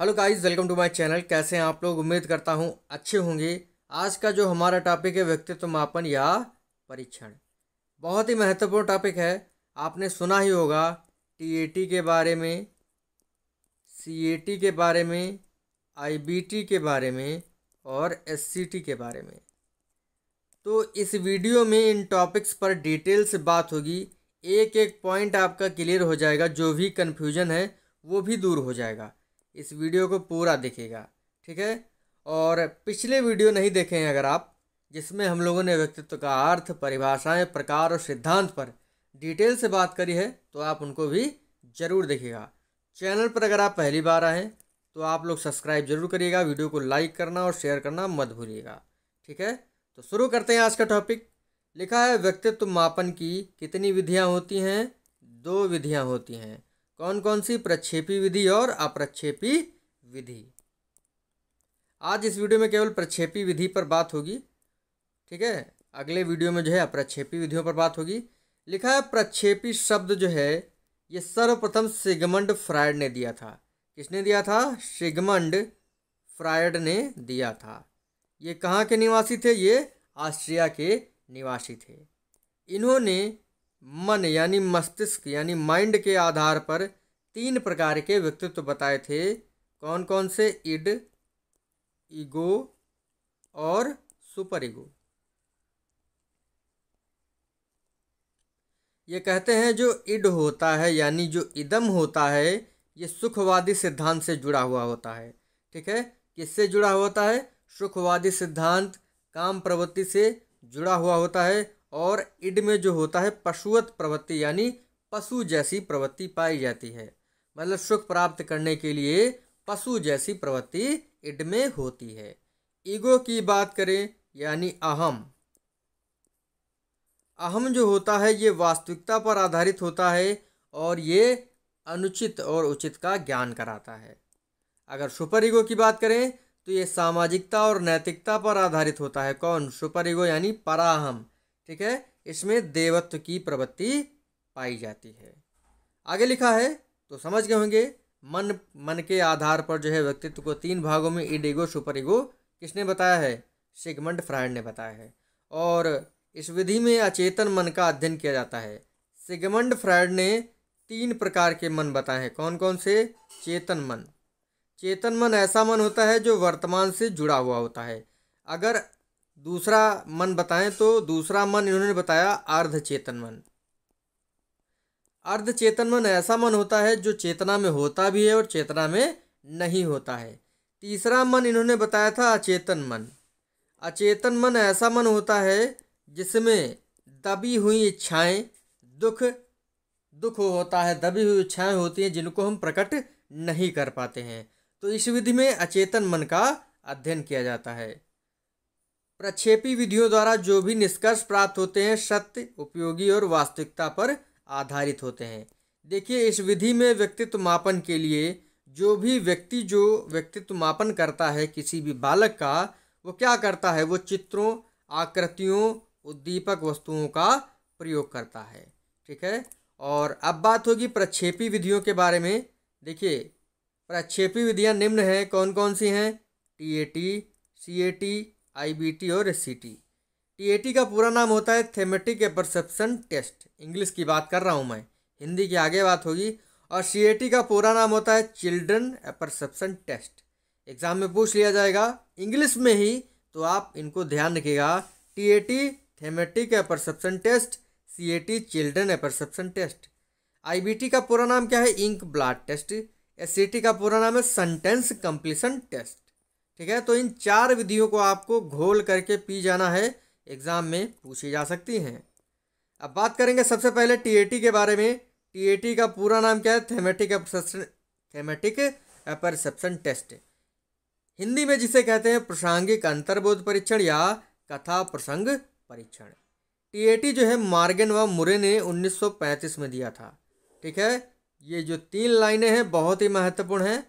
hello guys welcome to my channel कैसे हैं आप लोग उम्मीद करता हूं अच्छे होंगे आज का जो हमारा टॉपिक है व्यक्तित्व मापन या परीक्षण बहुत ही महत्वपूर्ण टॉपिक है आपने सुना ही होगा टीएटी के बारे में सीएटी के बारे में आईबीटी के बारे में और एससीटी के बारे में तो इस वीडियो में इन टॉपिक्स पर डिटेल से बात होगी एक एक पॉइंट आपका क्लियर हो जाएगा जो भी कन्फ्यूज़न है वो भी दूर हो जाएगा इस वीडियो को पूरा देखिएगा ठीक है और पिछले वीडियो नहीं देखे हैं अगर आप जिसमें हम लोगों ने व्यक्तित्व का अर्थ परिभाषाएं प्रकार और सिद्धांत पर डिटेल से बात करी है तो आप उनको भी ज़रूर देखिएगा चैनल पर अगर आप पहली बार आएँ तो आप लोग सब्सक्राइब जरूर करिएगा वीडियो को लाइक करना और शेयर करना मत भूलिएगा ठीक है तो शुरू करते हैं आज का टॉपिक लिखा है व्यक्तित्व मापन की कितनी विधियाँ होती हैं दो विधियाँ होती हैं कौन कौन सी प्रक्षेपी विधि और अप्रक्षेपी विधि आज इस वीडियो में केवल प्रक्षेपी विधि पर बात होगी ठीक है अगले वीडियो में जो है अप्रक्षेपी विधियों पर बात होगी लिखा है प्रक्षेपी शब्द जो है ये सर्वप्रथम सिगमंड फ्रायड ने दिया था किसने दिया था सिगमंड फ्रायड ने दिया था ये कहाँ के निवासी थे ये ऑस्ट्रिया के निवासी थे इन्होंने मन यानी मस्तिष्क यानी माइंड के आधार पर तीन प्रकार के व्यक्तित्व बताए थे कौन कौन से इड ईगो और सुपर ईगो ये कहते हैं जो इड होता है यानी जो इदम होता है ये सुखवादी सिद्धांत से जुड़ा हुआ होता है ठीक है किससे जुड़ा होता है सुखवादी सिद्धांत काम प्रवृत्ति से जुड़ा हुआ होता है और इड में जो होता है पशुवत प्रवृत्ति यानी पशु जैसी प्रवृत्ति पाई जाती है मतलब सुख प्राप्त करने के लिए पशु जैसी प्रवृत्ति इड में होती है ईगो की बात करें यानी अहम अहम जो होता है ये वास्तविकता पर आधारित होता है और ये अनुचित और उचित का ज्ञान कराता है अगर सुपर ईगो की बात करें तो ये सामाजिकता और नैतिकता पर आधारित होता है कौन सुपर ईगो यानी पराहम ठीक है इसमें देवत्व की प्रवृत्ति पाई जाती है आगे लिखा है तो समझ गए होंगे मन मन के आधार पर जो है व्यक्तित्व को तीन भागों में इडेगो सुपर ईगो किसने बताया है सिगमंड फ्रायड ने बताया है और इस विधि में अचेतन मन का अध्ययन किया जाता है सिगमंड फ्रायड ने तीन प्रकार के मन बताए हैं कौन कौन से चेतन मन चेतन मन ऐसा मन होता है जो वर्तमान से जुड़ा हुआ होता है अगर दूसरा मन बताएं तो दूसरा मन इन्होंने बताया अर्ध चेतन मन अर्ध चेतन मन ऐसा मन होता है जो चेतना में होता भी है और चेतना में नहीं होता है तीसरा मन इन्होंने बताया था अचेतन मन अचेतन मन ऐसा मन होता है जिसमें दबी हुई इच्छाएं दुख दुख होता है दबी हुई इच्छाएं होती हैं जिनको हम प्रकट नहीं कर पाते हैं तो इस विधि में अचेतन मन का अध्ययन किया जाता है प्रक्षेपी विधियों द्वारा जो भी निष्कर्ष प्राप्त होते हैं सत्य उपयोगी और वास्तविकता पर आधारित होते हैं देखिए इस विधि में व्यक्तित्व मापन के लिए जो भी व्यक्ति जो व्यक्तित्व मापन करता है किसी भी बालक का वो क्या करता है वो चित्रों आकृतियों उद्दीपक वस्तुओं का प्रयोग करता है ठीक है और अब बात होगी प्रक्षेपी विधियों के बारे में देखिए प्रक्षेपी विधियाँ निम्न हैं कौन कौन सी हैं T A T C A T IBT और एससीटी टीएटी का पूरा नाम होता है thematic apperception perception test English की बात कर रहा हूँ मैं हिंदी की आगे बात होगी और सीएटी का पूरा नाम होता है children apperception test exam में पूछ लिया जाएगा इंग्लिश में ही तो आप इनको ध्यान रखिएगा TAT thematic apperception test CAT children apperception test IBT का पूरा नाम क्या है इंक ब्लाड टेस्ट एससीटी का पूरा नाम है सेंटेंस कंप्लीसन टेस्ट ठीक है तो इन चार विधियों को आपको घोल करके पी जाना है एग्ज़ाम में पूछी जा सकती हैं अब बात करेंगे सबसे पहले टीएटी के बारे में टीएटी का पूरा नाम क्या है thematic thematic perception test Hindi में जिसे कहते हैं प्रासंगिक अंतर्बोध परीक्षण या कथा प्रसंग परीक्षण टीएटी जो है मार्गन व मुरे ने 1935 में दिया था ठीक है ये जो तीन लाइनें हैं बहुत ही महत्वपूर्ण हैं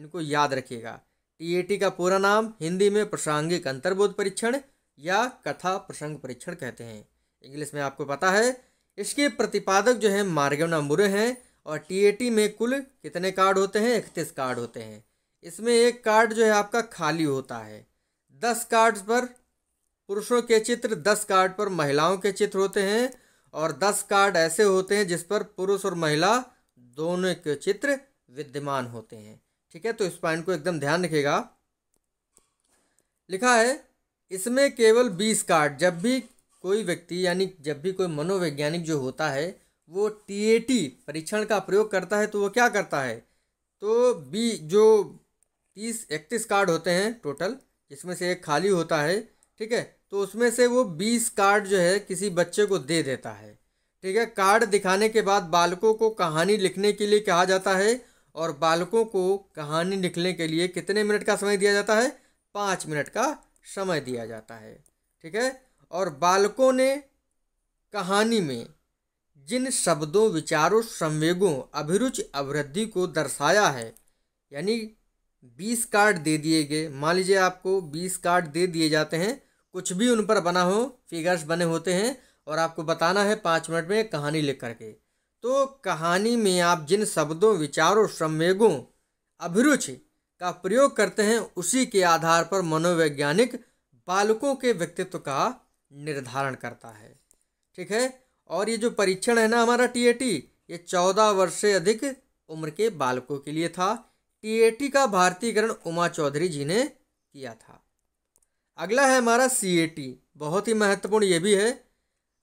इनको याद रखिएगा टीएटी e का पूरा नाम हिंदी में प्रासंगिक अंतर्बोध परीक्षण या कथा प्रसंग परीक्षण कहते हैं इंग्लिश में आपको पता है इसके प्रतिपादक जो है मार्गवना मुरे हैं और टीएटी e में कुल कितने कार्ड होते हैं इकतीस कार्ड होते हैं इसमें एक कार्ड जो है आपका खाली होता है दस कार्ड्स पर पुरुषों के चित्र दस कार्ड पर महिलाओं के चित्र होते हैं और दस कार्ड ऐसे होते हैं जिस पर पुरुष और महिला दोनों के चित्र विद्यमान होते हैं ठीक है तो इस पॉइंट को एकदम ध्यान रखिएगा लिखा है इसमें केवल बीस कार्ड जब भी कोई व्यक्ति यानी जब भी कोई मनोवैज्ञानिक जो होता है वो टीएटी परीक्षण का प्रयोग करता है तो वो क्या करता है तो बी जो तीस इकतीस कार्ड होते हैं टोटल जिसमें से एक खाली होता है ठीक है तो उसमें से वो बीस कार्ड जो है किसी बच्चे को दे देता है ठीक है कार्ड दिखाने के बाद बालकों को कहानी लिखने के लिए कहा जाता है और बालकों को कहानी लिखने के लिए कितने मिनट का समय दिया जाता है पाँच मिनट का समय दिया जाता है ठीक है और बालकों ने कहानी में जिन शब्दों विचारों संवेगों अभिरुचि अभिवृद्धि को दर्शाया है यानी बीस कार्ड दे दिए गए मान लीजिए आपको बीस कार्ड दे दिए जाते हैं कुछ भी उन पर बना हो फिगर्स बने होते हैं और आपको बताना है पाँच मिनट में कहानी लिख करके तो कहानी में आप जिन शब्दों विचारों संवेगों अभिरुचि का प्रयोग करते हैं उसी के आधार पर मनोवैज्ञानिक बालकों के व्यक्तित्व का निर्धारण करता है ठीक है और ये जो परीक्षण है ना हमारा टीएटी ये चौदह वर्ष से अधिक उम्र के बालकों के लिए था टीएटी का भारतीयकरण उमा चौधरी जी ने किया था अगला है हमारा सीएटी बहुत ही महत्वपूर्ण ये भी है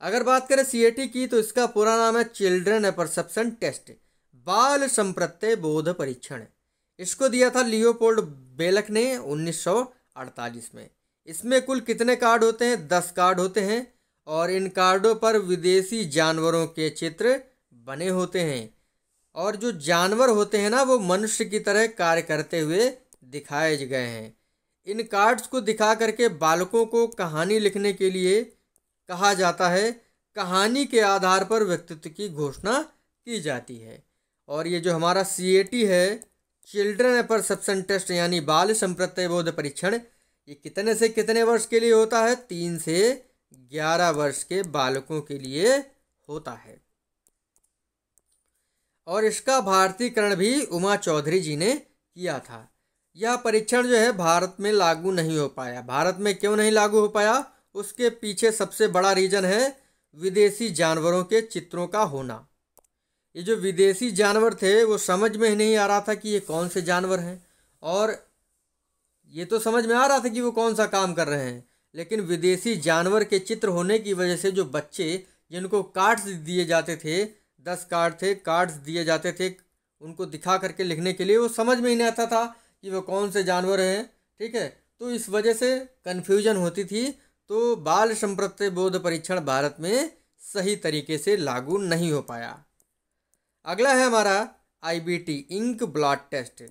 अगर बात करें सीएटी की तो इसका पूरा नाम है चिल्ड्रन परसेप्शन टेस्ट बाल संप्रत्य बोध परीक्षण इसको दिया था लियोपोल्ड बेलक ने 1948 में इसमें कुल कितने कार्ड होते हैं दस कार्ड होते हैं और इन कार्डों पर विदेशी जानवरों के चित्र बने होते हैं और जो जानवर होते हैं ना वो मनुष्य की तरह कार्य करते हुए दिखाए गए हैं इन कार्ड्स को दिखा करके बालकों को कहानी लिखने के लिए कहा जाता है कहानी के आधार पर व्यक्तित्व की घोषणा की जाती है और ये जो हमारा सी है चिल्ड्रन परसेप्शन टेस्ट यानी बाल संप्रत्यय बोध परीक्षण ये कितने से कितने वर्ष के लिए होता है तीन से ग्यारह वर्ष के बालकों के लिए होता है और इसका भारतीयकरण भी उमा चौधरी जी ने किया था यह परीक्षण जो है भारत में लागू नहीं हो पाया भारत में क्यों नहीं लागू हो पाया उसके पीछे सबसे बड़ा रीज़न है विदेशी जानवरों के चित्रों का होना ये जो विदेशी जानवर थे वो समझ में ही नहीं आ रहा था कि ये कौन से जानवर हैं और ये तो समझ में आ रहा था कि वो कौन सा काम कर रहे हैं लेकिन विदेशी जानवर के चित्र होने की वजह से जो बच्चे जिनको कार्ड्स दिए जाते थे दस कार्ड थे कार्ड्स दिए जाते थे उनको दिखा करके लिखने के लिए वो समझ में ही नहीं आता था कि वो कौन से जानवर हैं ठीक है तो इस वजह से कन्फ्यूजन होती थी तो बाल संप्रत्य बोध परीक्षण भारत में सही तरीके से लागू नहीं हो पाया अगला है हमारा आईबीटी इंक ब्लड टेस्ट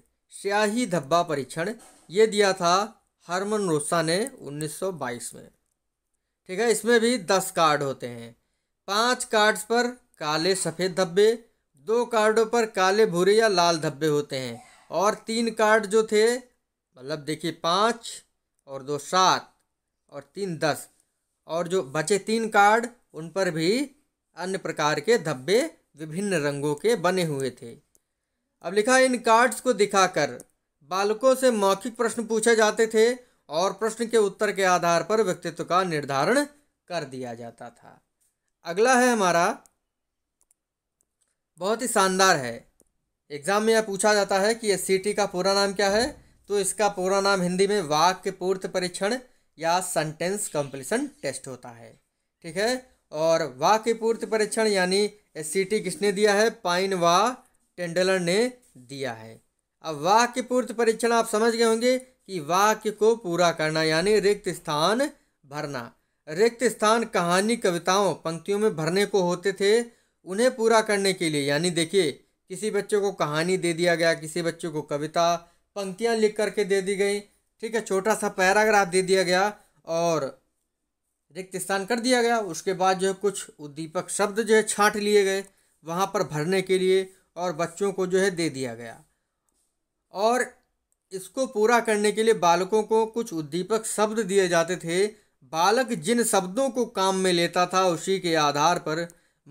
स्याही धब्बा परीक्षण ये दिया था हरमन रोसा ने 1922 में ठीक है इसमें भी दस कार्ड होते हैं पांच कार्ड्स पर काले सफ़ेद धब्बे दो कार्डों पर काले भूरे या लाल धब्बे होते हैं और तीन कार्ड जो थे मतलब देखिए पाँच और दो सात और तीन दस और जो बचे तीन कार्ड उन पर भी अन्य प्रकार के धब्बे विभिन्न रंगों के बने हुए थे अब लिखा इन कार्ड्स को दिखाकर बालकों से मौखिक प्रश्न पूछे जाते थे और प्रश्न के उत्तर के आधार पर व्यक्तित्व का निर्धारण कर दिया जाता था अगला है हमारा बहुत ही शानदार है एग्ज़ाम में यह पूछा जाता है कि एस का पूरा नाम क्या है तो इसका पूरा नाम हिंदी में वाक्य पूर्त परीक्षण या सेंटेंस कंप्लीसन टेस्ट होता है ठीक है और वाक्य पूर्ति परीक्षण यानी एस e किसने दिया है पाइन वाह टेंडलर ने दिया है अब वाक्य पूर्ति परीक्षण आप समझ गए होंगे कि वाक्य को पूरा करना यानी रिक्त स्थान भरना रिक्त स्थान कहानी कविताओं पंक्तियों में भरने को होते थे उन्हें पूरा करने के लिए यानी देखिए किसी बच्चे को कहानी दे दिया गया किसी बच्चे को कविता पंक्तियाँ लिख करके दे दी गई ठीक है छोटा सा पैराग्राफ दे दिया गया और रिक्त स्थान कर दिया गया उसके बाद जो है कुछ उद्दीपक शब्द जो है छाँट लिए गए वहाँ पर भरने के लिए और बच्चों को जो है दे दिया गया और इसको पूरा करने के लिए बालकों को कुछ उद्दीपक शब्द दिए जाते थे बालक जिन शब्दों को काम में लेता था उसी के आधार पर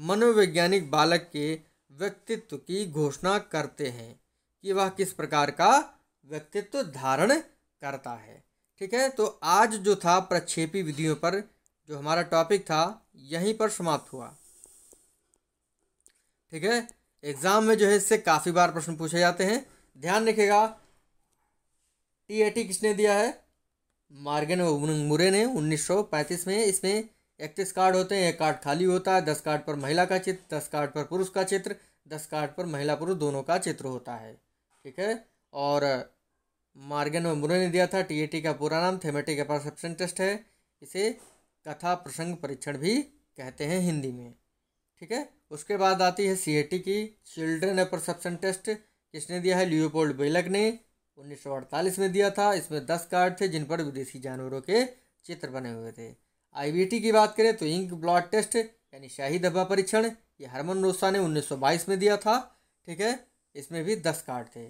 मनोवैज्ञानिक बालक के व्यक्तित्व की घोषणा करते हैं कि वह किस प्रकार का व्यक्तित्व धारण करता है ठीक है तो आज जो था प्रक्षेपी विधियों पर जो हमारा टॉपिक था यहीं पर समाप्त हुआ ठीक है एग्ज़ाम में जो है इससे काफ़ी बार प्रश्न पूछे जाते हैं ध्यान रखिएगा टीएटी किसने दिया है मार्गन मुरे ने 1935 में इसमें इकतीस कार्ड होते हैं एक कार्ड खाली होता है दस कार्ड पर महिला का चित्र दस कार्ड पर पुरुष का चित्र दस कार्ड पर महिला पुरुष दोनों का चित्र होता है ठीक है और मार्गन मेमुरो ने दिया था टीएटी का पूरा नाम थेमेटिक परसेप्शन टेस्ट है इसे कथा प्रसंग परीक्षण भी कहते हैं हिंदी में ठीक है उसके बाद आती है टी की चिल्ड्रन परसेप्शन टेस्ट किसने दिया है लियोपोल्ड बेलक ने 1948 में दिया था इसमें दस कार्ड थे जिन पर विदेशी जानवरों के चित्र बने हुए थे टी की बात करें तो इंक ब्लॉड टेस्ट यानी शाही धब्बा परीक्षण ये हरमन रोसा ने 1922 में दिया था ठीक है इसमें भी दस कार्ड थे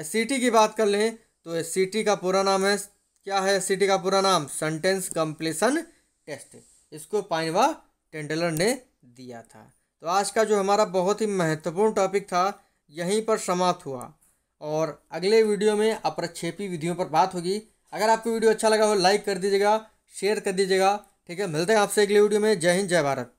एस की बात कर लें तो सिटी का पूरा नाम है क्या है सिटी का पूरा नाम सेंटेंस कंप्लीसन टेस्ट इसको पाइनवा टेंडलर ने दिया था तो आज का जो हमारा बहुत ही महत्वपूर्ण टॉपिक था यहीं पर समाप्त हुआ और अगले वीडियो में अप्रक्षेपी विधियों पर बात होगी अगर आपको वीडियो अच्छा लगा हो लाइक कर दीजिएगा शेयर कर दीजिएगा ठीक है मिलते हैं आपसे अगले वीडियो में जय हिंद जय भारत